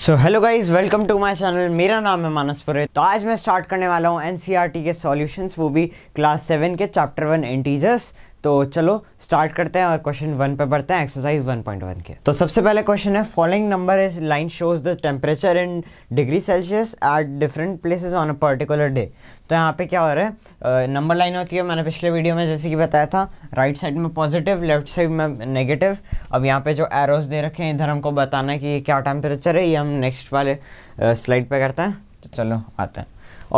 so hello guys welcome to my channel मेरा नाम है मानस पुरे तो आज मैं स्टार्ट करने वाला हूँ टी e के सॉल्यूशंस वो भी क्लास सेवन के चैप्टर वन इंटीजर्स तो चलो स्टार्ट करते हैं और क्वेश्चन वन पे बढ़ते हैं एक्सरसाइज वन पॉइंट वन के तो सबसे पहले क्वेश्चन है following number is line shows the temperature in degree Celsius at different places on a particular day तो यहाँ पे क्या हो रहा है नंबर लाइन होती है मैंने पिछले वीडियो में जैसे कि बताया था राइट साइड में पॉजिटिव लेफ्ट साइड में नेगेटिव अब यहाँ पे जो एरोज दे रखे हैं इधर हमको बताना है कि क्या टेम्परेचर है ये हम नेक्स्ट वाले स्लाइड पर करते हैं तो चलो आते हैं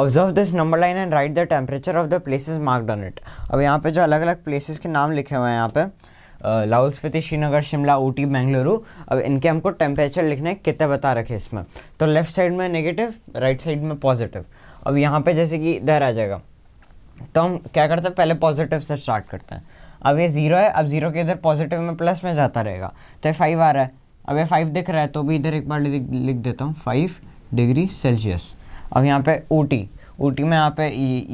observe this number line and write the temperature of the places marked on it अब यहाँ पे जो अलग अलग प्लेसेस के नाम लिखे हुए हैं यहाँ पे लाहौल स्पीति श्रीनगर शिमला ऊटी बेंगलुरु अब इनके हमको टेम्परेचर लिखना है कितने बता रखे इसमें तो लेफ्ट साइड में नेगेटिव राइट साइड में पॉजिटिव अब यहाँ पे जैसे कि इधर आ जाएगा तो हम क्या करते हैं पहले पॉजिटिव से स्टार्ट करते हैं अब ये ज़ीरो है अब ज़ीरो के इधर पॉजिटिव में प्लस में जाता रहेगा तो ये फाइव आ रहा है अब ये फाइव दिख रहा है तो भी इधर एक बार लिख देता हूँ फाइव डिग्री सेल्सियस अब यहाँ पे ओ टी ओ टी में यहाँ पे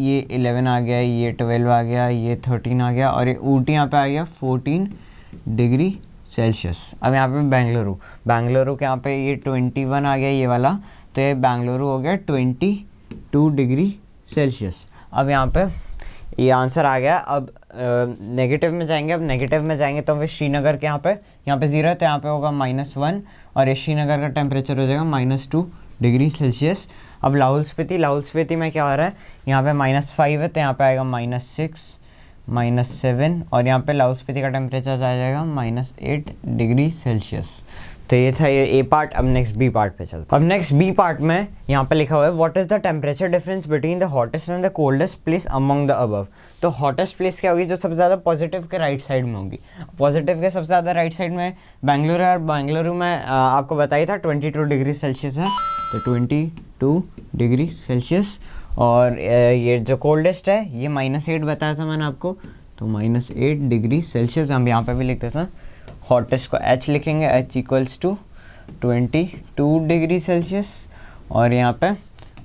ये इलेवन आ गया ये ट्वेल्व आ गया ये थर्टीन आ गया और ये ओ टी यहाँ पे आ गया फोर्टीन डिग्री सेल्सियस अब यहाँ पे बेंगलुरु बेंगलुरु के यहाँ पे ये ट्वेंटी वन आ गया ये वाला तो ये बेंगलुरु हो गया ट्वेंटी टू डिग्री सेल्सियस अब यहाँ पे ये आंसर आ गया अब नेगेटिव में जाएंगे अब नेगेटिव में जाएंगे तो फिर श्रीनगर के यहाँ पे यहाँ पे ज़ीरो है तो यहाँ पे होगा माइनस वन और ये श्रीनगर का टेम्परेचर हो जाएगा माइनस टू डिग्री सेल्सियस अब लाहौल स्पीति लाहौल स्पीति में क्या आ रहा है यहाँ पे माइनस फाइव है तो यहाँ पे आएगा माइनस सिक्स माइनस सेवन और यहाँ पे लाहौल स्पीति का टेम्परेचर आ जाएगा माइनस एट डिग्री सेल्सियस तो ये था ये ए पार्ट अब नेक्स्ट बी पार्ट पे चलते अब नेक्स्ट बी पार्ट में यहाँ पे लिखा हुआ है what is the temperature difference between the hottest and the coldest place among the above तो हॉटेस्ट प्लेस क्या होगी जो सबसे ज़्यादा पॉजिटिव के राइट साइड में होगी पॉजिटिव के सबसे ज़्यादा राइट साइड में बेंगलुरु है और बेंगलुरु में आपको बताया था ट्वेंटी टू डिग्री सेल्सियस है तो ट्वेंटी टू डिग्री सेल्सियस और ये जो कोल्डेस्ट है ये माइनस एट बताया था मैंने आपको तो माइनस एट डिग्री सेल्सियस हम यहाँ पर भी लिख देते हैं हॉटेस्ट को एच लिखेंगे H equals to twenty two degree Celsius और यहाँ पे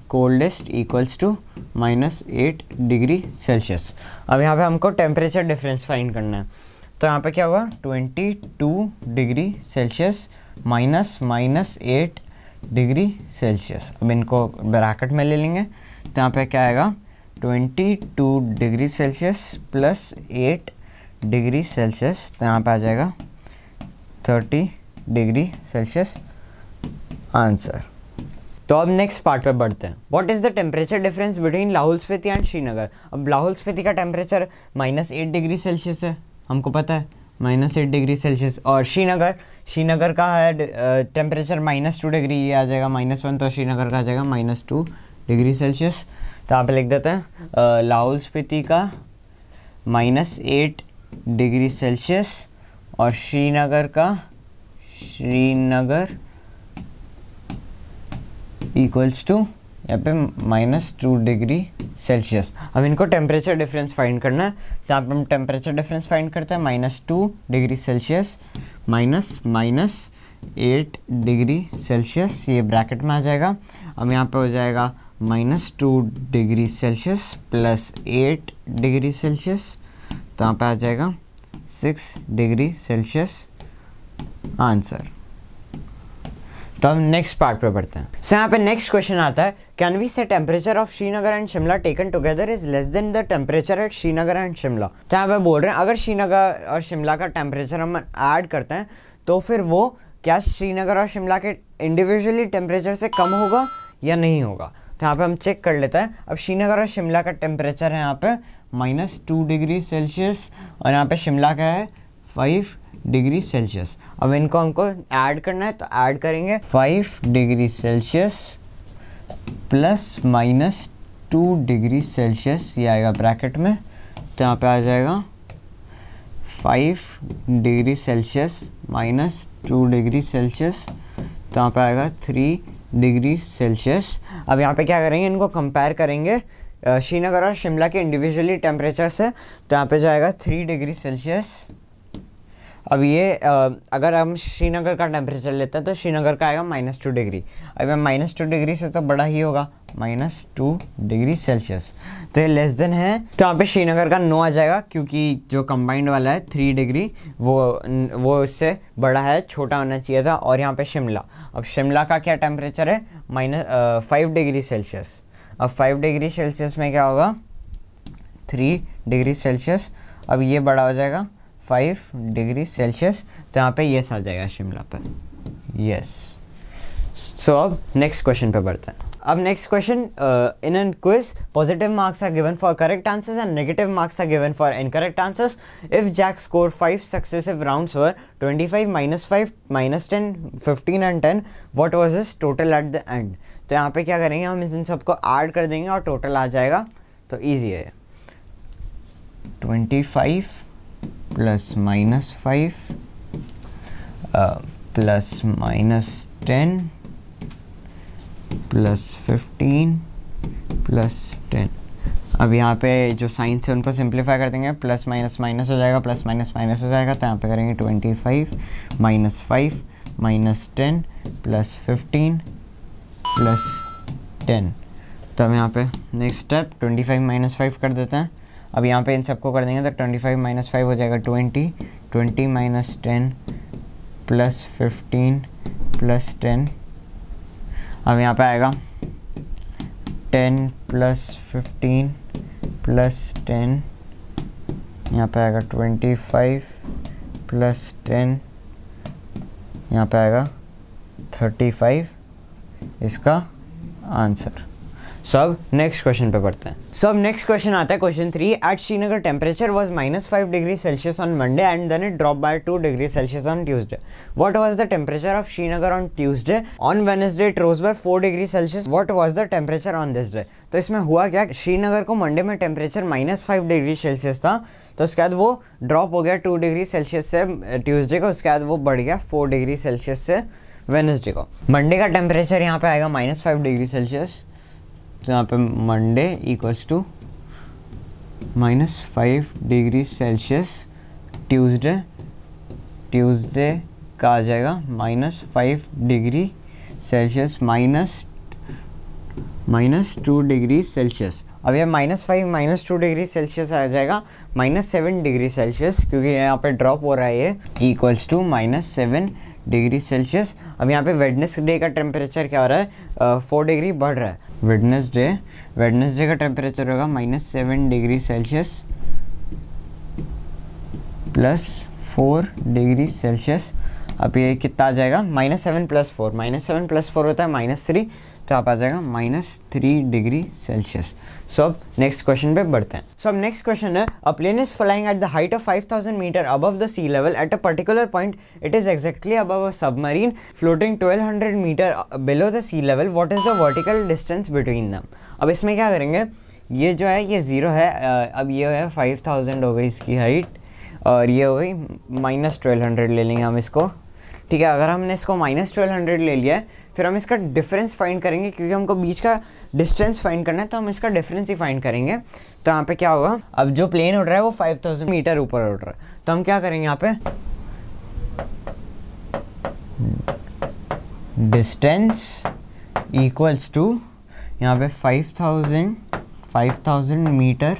coldest equals to minus eight degree Celsius अब यहाँ पे हमको टेम्परेचर डिफरेंस फाइंड करना है तो यहाँ पे क्या हुआ twenty two degree Celsius minus minus eight degree Celsius अब इनको ब्रैकेट में ले लेंगे तो यहाँ पे क्या आएगा twenty two degree Celsius plus eight degree Celsius तो यहाँ पे आ जाएगा थर्टी डिग्री सेल्सियस आंसर तो अब नेक्स्ट पार्ट पे बढ़ते हैं what is the temperature difference between Lahaul Spiti and Srinagar अब लाहौल स्पीति का temperature minus eight degree Celsius है हमको पता है माइनस एट डिग्री सेल्सियस और श्रीनगर श्रीनगर का है टेम्परेचर माइनस टू डिग्री ये आ जाएगा माइनस वन तो श्रीनगर का आ जाएगा माइनस टू डिग्री सेल्सियस तो आप लिख देते हैं लाहौल स्पीति का माइनस एट डिग्री सेल्सियस और श्रीनगर का श्रीनगर इक्वल्स टू यहाँ पे माइनस टू डिग्री सेल्सियस अब इनको टेम्परेचर डिफरेंस फाइंड करना है तो यहाँ हम टेम्परेचर डिफरेंस फाइंड करते हैं minus two degree Celsius minus minus eight degree Celsius ये ब्रैकेट में आ जाएगा अब यहाँ पे हो जाएगा minus two degree Celsius plus eight degree Celsius तो यहाँ पे आ जाएगा सिक्स डिग्री सेल्सियस आंसर तो हम नेक्स्ट पार्ट पे बढ़ते हैं सो so, यहाँ पे नेक्स्ट क्वेश्चन आता है can we say temperature of Srinagar and Shimla taken together is less than the temperature at Srinagar and Shimla तो यहाँ पे बोल रहे हैं अगर श्रीनगर और शिमला का टेम्परेचर हम ऐड करते हैं तो फिर वो क्या श्रीनगर और शिमला के इंडिविजुअली टेम्परेचर से कम होगा या नहीं होगा यहाँ पे हम चेक कर लेते हैं अब श्रीनगर और शिमला का टेम्परेचर है यहाँ पे माइनस टू डिग्री सेल्सियस और यहाँ पे शिमला का है फाइव डिग्री सेल्सियस अब इनको हमको ऐड करना है तो ऐड करेंगे five degree Celsius plus minus two degree Celsius ये आएगा ब्रैकेट में तो यहाँ पे आ जाएगा five degree Celsius minus two degree Celsius तो यहाँ पे आएगा थ्री डिग्री सेल्सियस अब यहाँ पे क्या करेंगे इनको कंपेयर करेंगे श्रीनगर और शिमला के इंडिविजुअली टेम्परेचर से तो यहाँ पे जाएगा थ्री डिग्री सेल्सियस अब ये आ, अगर हम श्रीनगर का टेम्परेचर लेते हैं तो श्रीनगर का आएगा माइनस टू डिग्री अब माइनस टू डिग्री से तो बड़ा ही होगा माइनस टू डिग्री सेल्सियस तो ये लेस देन है तो यहाँ पे श्रीनगर का नो आ जाएगा क्योंकि जो कंबाइंड वाला है थ्री डिग्री वो वो उससे बड़ा है छोटा होना चाहिए था और यहाँ पे शिमला अब शिमला का क्या टेम्परेचर है माइनस फाइव डिग्री सेल्सियस अब फाइव डिग्री सेल्सियस में क्या होगा थ्री डिग्री सेल्सियस अब ये बड़ा हो जाएगा फाइव डिग्री सेल्सियस तो यहाँ पे यस आ जाएगा शिमला पर यस सो अब नेक्स्ट क्वेश्चन पे बढ़ते हैं अब next question in an quiz positive marks are given for correct answers and negative marks are given for incorrect answers if Jack score five successive rounds were 25 minus five minus ten fifteen and ten what was is total at the end तो यहाँ पे क्या करेंगे हम इन सबको add कर देंगे और टोटल आ जाएगा तो ईजी है twenty five plus minus five plus minus ten plus fifteen plus ten अब यहाँ पे जो साइंस है उनको सिंप्लीफाई कर देंगे प्लस माइनस माइनस हो जाएगा प्लस माइनस माइनस हो जाएगा तो यहाँ पे करेंगे twenty five minus five minus ten plus fifteen plus ten तो हम यहाँ पे next step twenty five minus five कर देते हैं अब यहाँ पे इन सबको कर देंगे तो ट्वेंटी फाइव माइनस फाइव हो जाएगा twenty twenty minus ten plus fifteen plus ten अब यहाँ पे आएगा ten plus fifteen plus ten यहाँ पे आएगा ट्वेंटी फाइव प्लस टेन यहाँ पे आएगा थर्टी फाइव इसका आंसर सब नेक्स्ट क्वेश्चन पे पढ़ते हैं सब नेक्स्ट क्वेश्चन आता है question three at Srinagar temperature was minus five degree Celsius on Monday and then it drop by two degree Celsius on Tuesday what was the temperature of Srinagar on Tuesday on Wednesday it rose by four degree Celsius what was the temperature on this day तो इसमें हुआ क्या श्रीनगर को Monday में temperature minus five degree Celsius था तो उसके बाद वो ड्रॉप हो गया टू डिग्री सेल्सियस से ट्यूजडे को उसके बाद वो बढ़ गया फोर डिग्री सेल्सियस से वेनसडे को मंडे का टेम्परेचर यहाँ पे आएगा माइनस फाइव डिग्री सेल्सियस तो यहाँ पे Monday equals to minus five degree Celsius Tuesday Tuesday का आ जाएगा minus five degree Celsius minus minus two degree Celsius अब यह minus five minus two degree Celsius आ जाएगा माइनस सेवन डिग्री सेल्सियस क्योंकि यहाँ पे ड्रॉप हो रहा है ये equals to minus seven degree Celsius अब यहाँ पे वेडनेस डे का टेम्परेचर क्या हो रहा है फोर डिग्री बढ़ रहा है वेडनेस डे वेडनेस डे का टेम्परेचर होगा minus seven degree Celsius plus four degree Celsius अब ये कितना आ जाएगा minus seven plus four minus seven plus four होता है माइनस थ्री तो आप आ जाएगा minus three degree Celsius so अब नेक्स्ट क्वेश्चन पे बढ़ते हैं सो अब नेक्स्ट क्वेश्चन है a plane is flying at the height of 5000 metre above the sea level at a particular point it is exactly above a submarine floating 1200 metre below the sea level what is the vertical distance between them अब इसमें क्या करेंगे ये जो है ये zero है अब ये है फाइव थाउजेंड हो गई इसकी हाइट और ये हो गई माइनस ट्वेल्व हंड्रेड ले लेंगे हम इसको ठीक है अगर हमने इसको माइनस ट्वेल्व हंड्रेड ले लिया है फिर हम इसका डिफरेंस फाइंड करेंगे क्योंकि हमको बीच का डिस्टेंस फाइंड करना है तो हम इसका डिफरेंस ही फाइंड करेंगे तो यहाँ पे क्या होगा अब जो प्लेन उड़ रहा है वो फाइव थाउजेंड मीटर ऊपर उड़ रहा है तो हम क्या करेंगे यहाँ पे डिस्टेंस इक्वल्स टू यहाँ पे five thousand five thousand metre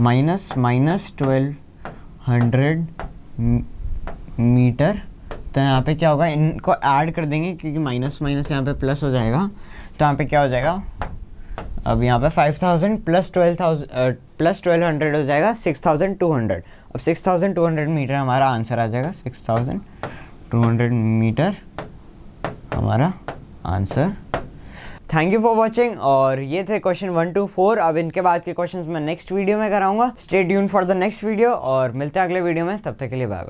minus minus twelve hundred metre तो यहाँ पे क्या होगा इनको ऐड कर देंगे क्योंकि माइनस माइनस यहाँ पे प्लस हो जाएगा तो यहाँ पे क्या हो जाएगा अब यहाँ पे five thousand plus twelve plus twelve hundred हो जाएगा सिक्स थाउजेंड टू हंड्रेड अब six thousand two hundred metre हमारा आंसर आ जाएगा six thousand two hundred metre हमारा answer thank you for watching और ये थे क्वेश्चन वन टू फोर अब इनके बाद के क्वेश्चन मैं नेक्स्ट वीडियो में कराऊंगा स्टेट यून फॉर द नेक्स्ट वीडियो और मिलते हैं अगले वीडियो में तब तक के लिए बाय